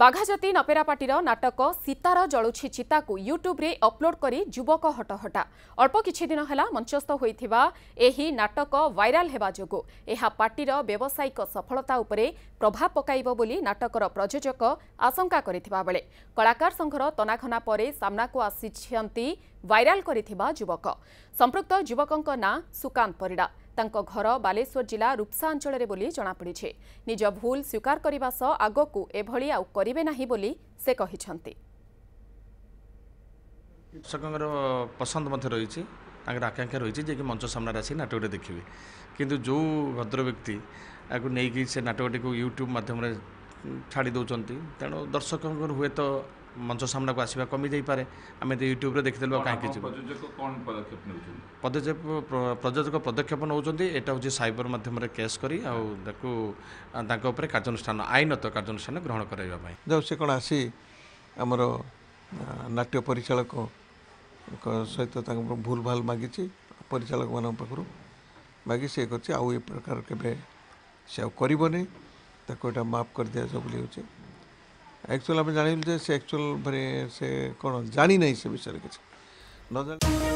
ବାଘାଜ୍ୟୋତି ନପେରା ପାର୍ଟିର ନାଟକ ସୀତାର ଜଳୁଛି ଚିତାକୁ ୟୁଟ୍ୟୁବ୍ରେ ଅପଲୋଡ଼ କରି ଯୁବକ ହଟହଟା ଅଳ୍ପ କିଛିଦିନ ହେଲା ମଞ୍ଚସ୍ଥ ହୋଇଥିବା ଏହି ନାଟକ ଭାଇରାଲ୍ ହେବା ଯୋଗୁଁ ଏହା ପାର୍ଟିର ବ୍ୟବସାୟିକ ସଫଳତା ଉପରେ ପ୍ରଭାବ ପକାଇବ ବୋଲି ନାଟକର ପ୍ରଯୋଜକ ଆଶଙ୍କା କରିଥିବାବେଳେ କଳାକାର ସଂଘର ତନାଖନା ପରେ ସାମ୍ନାକୁ ଆସିଛନ୍ତି ଭାଇରାଲ୍ କରିଥିବା ଯୁବକ ସମ୍ପୃକ୍ତ ଯୁବକଙ୍କ ନାଁ ସୁକାନ୍ତ ପରିଡ଼ା ତାଙ୍କ ଘର ବାଲେଶ୍ୱର ଜିଲ୍ଲା ରୁପ୍ସା ଅଞ୍ଚଳରେ ବୋଲି ଜଣାପଡ଼ିଛି ନିଜ ଭୁଲ ସ୍ୱୀକାର କରିବା ସହ ଆଗକୁ ଏଭଳି ଆଉ କରିବେ ନାହିଁ ବୋଲି ସେ କହିଛନ୍ତି ଦର୍ଶକଙ୍କର ପସନ୍ଦ ମଧ୍ୟ ରହିଛି ତାଙ୍କର ଆକାଂକ୍ଷା ରହିଛି ଯିଏକି ମଞ୍ଚ ସାମ୍ନାରେ ଆସି ନାଟକଟି ଦେଖିବେ କିନ୍ତୁ ଯେଉଁ ଭଦ୍ର ବ୍ୟକ୍ତି ଆକୁ ନେଇକି ସେ ନାଟକଟିକୁ ୟୁଟ୍ୟୁବ୍ ମାଧ୍ୟମରେ ଛାଡ଼ି ଦେଉଛନ୍ତି ତେଣୁ ଦର୍ଶକଙ୍କର ହୁଏତ ମଞ୍ଚ ସାମ୍ନାକୁ ଆସିବା କମିଯାଇପାରେ ଆମେ ତ ୟୁଟ୍ୟୁବ୍ରେ ଦେଖିଦେଲୁ କାହିଁକି ଯିବୁ ପଦକ୍ଷେପ ପ୍ରଯୋଜକ ପଦକ୍ଷେପ ନେଉଛନ୍ତି ଏଇଟା ହେଉଛି ସାଇବର ମାଧ୍ୟମରେ କେସ୍ କରି ଆଉ ତାକୁ ତାଙ୍କ ଉପରେ କାର୍ଯ୍ୟାନୁଷ୍ଠାନ ଆଇନତ କାର୍ଯ୍ୟାନୁଷ୍ଠାନ ଗ୍ରହଣ କରାଇବା ପାଇଁ ଯାଉ ସେ କ'ଣ ଆସି ଆମର ନାଟ୍ୟ ପରିଚାଳକଙ୍କ ସହିତ ତାଙ୍କ ଭୁଲ ଭାଲ ମାଗିଛି ପରିଚାଳକମାନଙ୍କ ପାଖରୁ ମାଗି ସେ କରିଛି ଆଉ ଏ ପ୍ରକାର କେବେ ସେ ଆଉ କରିବନି ତାକୁ ଏଇଟା ମାଫ୍ କରିଦିଆଯାଉ ବୋଲି ହେଉଛି એકચ્યુઅલ આપણે જાણી લીધું છે એકચ્યુઅલ ભરે છે કોણ જાણી નહીં છે બિચારા કે છે ન જાણી